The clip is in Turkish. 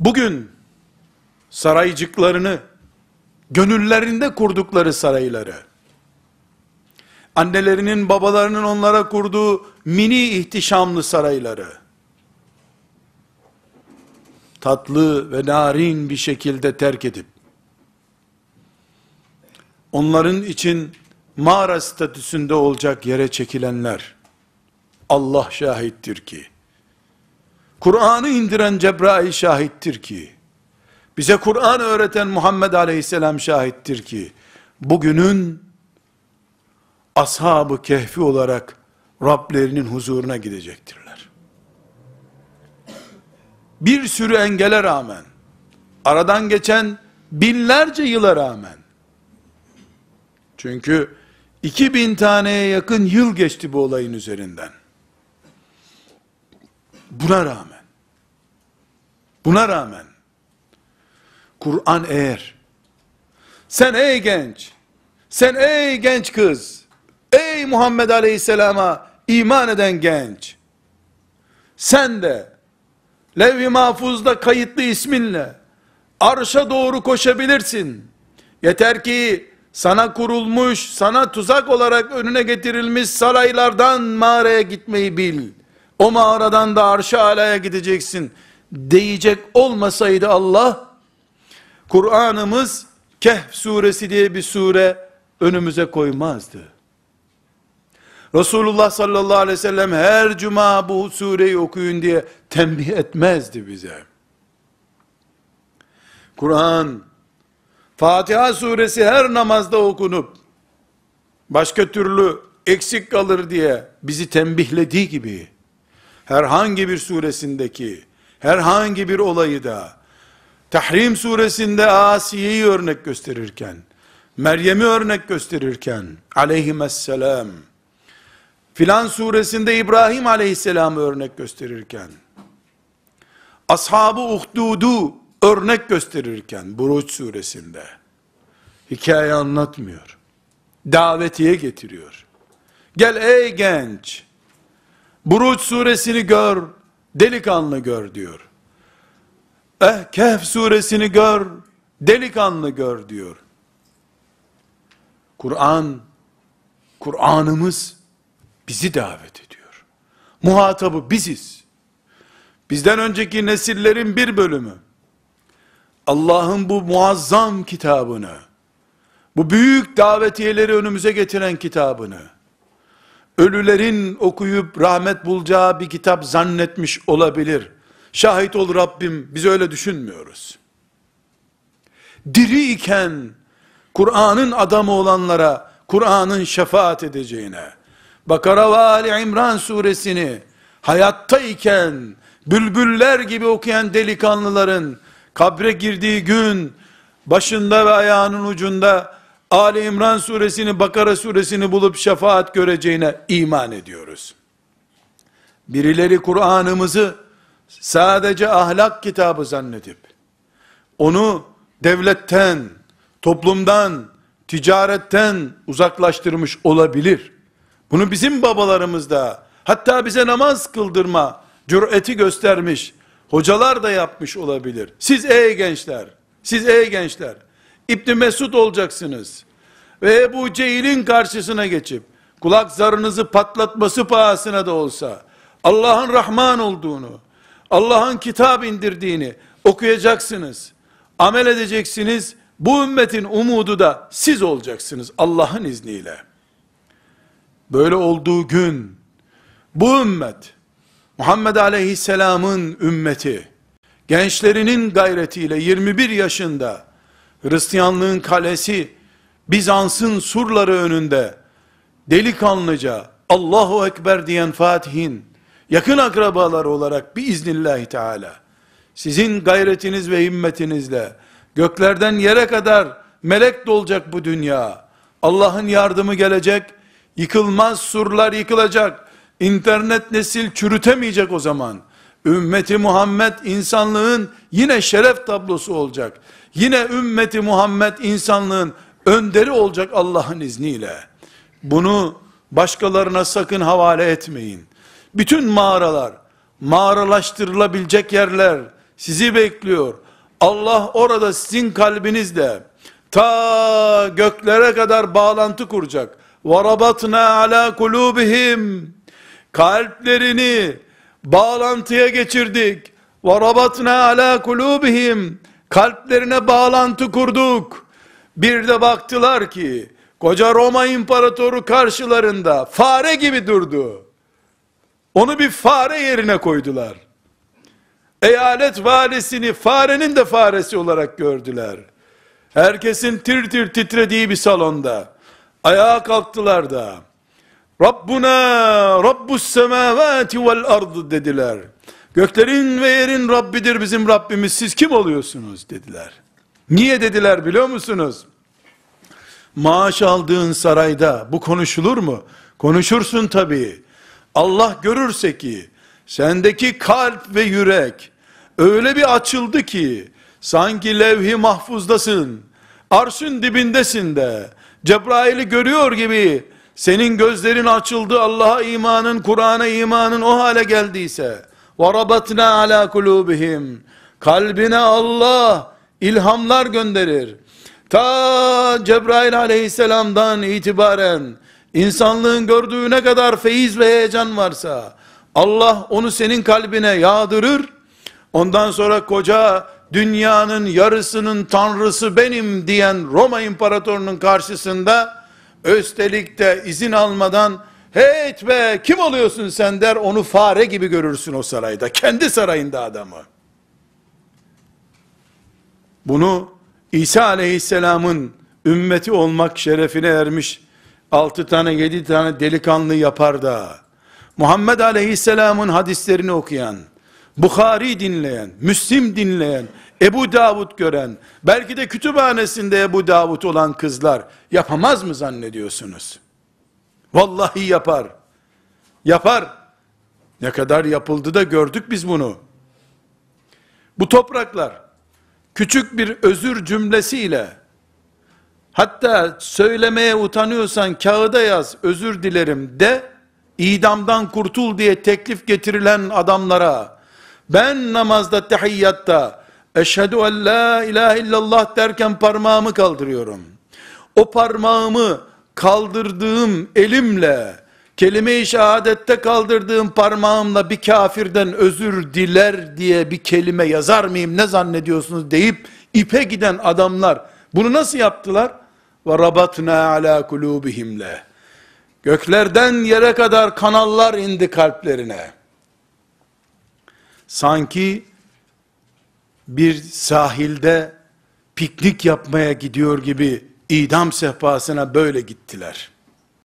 Bugün saraycıklarını, gönüllerinde kurdukları sarayları, annelerinin babalarının onlara kurduğu mini ihtişamlı sarayları, tatlı ve narin bir şekilde terk edip, onların için mağara statüsünde olacak yere çekilenler, Allah şahittir ki, Kur'an'ı indiren Cebrail şahittir ki, bize Kur'an öğreten Muhammed aleyhisselam şahittir ki, bugünün ashabı kehfi olarak Rablerinin huzuruna gidecektirler. Bir sürü engele rağmen, aradan geçen binlerce yıla rağmen, çünkü 2000 taneye yakın yıl geçti bu olayın üzerinden. Buna rağmen, buna rağmen, Kur'an eğer, sen ey genç, sen ey genç kız, ey Muhammed Aleyhisselam'a iman eden genç, sen de, levh-i mahfuzda kayıtlı isminle, arşa doğru koşabilirsin. Yeter ki, sana kurulmuş, sana tuzak olarak önüne getirilmiş saraylardan mağaraya gitmeyi bil.'' o mağaradan da arşa alaya gideceksin diyecek olmasaydı Allah, Kur'an'ımız Kehf suresi diye bir sure önümüze koymazdı. Resulullah sallallahu aleyhi ve sellem her cuma bu sureyi okuyun diye tembih etmezdi bize. Kur'an, Fatiha suresi her namazda okunup, başka türlü eksik kalır diye bizi tembihlediği gibi, herhangi bir suresindeki herhangi bir olayı da Tahrim suresinde Asiye'yi örnek gösterirken Meryem'i örnek gösterirken aleyhisselam filan suresinde İbrahim aleyhisselamı örnek gösterirken ashabı uhdudu örnek gösterirken Buruç suresinde hikaye anlatmıyor davetiye getiriyor gel ey genç Buruç suresini gör, delikanlı gör diyor. Eh Kehf suresini gör, delikanlı gör diyor. Kur'an, Kur'an'ımız bizi davet ediyor. Muhatabı biziz. Bizden önceki nesillerin bir bölümü, Allah'ın bu muazzam kitabını, bu büyük davetiyeleri önümüze getiren kitabını, ölülerin okuyup rahmet bulacağı bir kitap zannetmiş olabilir. Şahit ol Rabbim, biz öyle düşünmüyoruz. Diri iken, Kur'an'ın adamı olanlara, Kur'an'ın şefaat edeceğine, Bakara ve Ali İmran suresini, hayatta iken bülbüller gibi okuyan delikanlıların, kabre girdiği gün, başında ve ayağının ucunda, Ali İmran suresini, Bakara suresini bulup şefaat göreceğine iman ediyoruz. Birileri Kur'an'ımızı sadece ahlak kitabı zannedip, onu devletten, toplumdan, ticaretten uzaklaştırmış olabilir. Bunu bizim babalarımız da, hatta bize namaz kıldırma cüreti göstermiş, hocalar da yapmış olabilir. Siz ey gençler, siz ey gençler, İbni Mesud olacaksınız. Ve Ebu Cehil'in karşısına geçip, kulak zarınızı patlatması pahasına da olsa, Allah'ın Rahman olduğunu, Allah'ın kitap indirdiğini okuyacaksınız. Amel edeceksiniz. Bu ümmetin umudu da siz olacaksınız Allah'ın izniyle. Böyle olduğu gün bu ümmet Muhammed Aleyhisselam'ın ümmeti gençlerinin gayretiyle 21 yaşında Hristiyanlığın kalesi, Bizans'ın surları önünde, delikanlıca, Allahu Ekber diyen Fatih'in, yakın akrabalar olarak bir biiznillahü teala, sizin gayretiniz ve himmetinizle, göklerden yere kadar, melek dolacak bu dünya, Allah'ın yardımı gelecek, yıkılmaz surlar yıkılacak, internet nesil çürütemeyecek o zaman, Ümmeti Muhammed insanlığın yine şeref tablosu olacak. Yine ümmeti Muhammed insanlığın önderi olacak Allah'ın izniyle. Bunu başkalarına sakın havale etmeyin. Bütün mağaralar, mağaralaştırılabilecek yerler sizi bekliyor. Allah orada sizin kalbinizle ta göklere kadar bağlantı kuracak. وَرَبَطْنَا عَلَى kulubihim Kalplerini bağlantıya geçirdik. Ve rabatna ala kulubihim. Kalplerine bağlantı kurduk. Bir de baktılar ki koca Roma imparatoru karşılarında fare gibi durdu. Onu bir fare yerine koydular. Eyalet valisini farenin de faresi olarak gördüler. Herkesin tir tir titrediği bir salonda. Ayağa kalktılar da Rabbuna Rabbus semavati vel ard dediler. Göklerin ve yerin Rabbidir bizim Rabbimiz. Siz kim oluyorsunuz dediler. Niye dediler biliyor musunuz? Maaş aldığın sarayda bu konuşulur mu? Konuşursun tabii. Allah görürse ki sendeki kalp ve yürek öyle bir açıldı ki sanki levh-i mahfuzdasın. Arşın dibindesin de. Cebrail'i görüyor gibi senin gözlerin açıldı Allah'a imanın, Kur'an'a imanın o hale geldiyse, وَرَبَتْنَا عَلَى قُلُوبِهِمْ Kalbine Allah ilhamlar gönderir. Ta Cebrail aleyhisselamdan itibaren, insanlığın gördüğü ne kadar feyiz ve heyecan varsa, Allah onu senin kalbine yağdırır, ondan sonra koca dünyanın yarısının tanrısı benim diyen Roma imparatorunun karşısında, Üstelik de izin almadan hey be kim oluyorsun sen der onu fare gibi görürsün o sarayda. Kendi sarayında adamı. Bunu İsa aleyhisselamın ümmeti olmak şerefine ermiş altı tane yedi tane delikanlı yapar da Muhammed aleyhisselamın hadislerini okuyan Bukhari dinleyen, Müslim dinleyen, Ebu Davud gören, belki de kütüphanesinde Ebu Davud olan kızlar yapamaz mı zannediyorsunuz? Vallahi yapar. Yapar. Ne kadar yapıldı da gördük biz bunu. Bu topraklar küçük bir özür cümlesiyle hatta söylemeye utanıyorsan kağıda yaz özür dilerim de idamdan kurtul diye teklif getirilen adamlara ben namazda tehiyyatta Eşhedü en la ilahe illallah derken parmağımı kaldırıyorum. O parmağımı kaldırdığım elimle, kelime-i şehadette kaldırdığım parmağımla bir kafirden özür diler diye bir kelime yazar mıyım ne zannediyorsunuz deyip ipe giden adamlar bunu nasıl yaptılar? Ve rabatna ala kulubihimle. Göklerden yere kadar kanallar indi kalplerine. Sanki bir sahilde piknik yapmaya gidiyor gibi idam sehpasına böyle gittiler.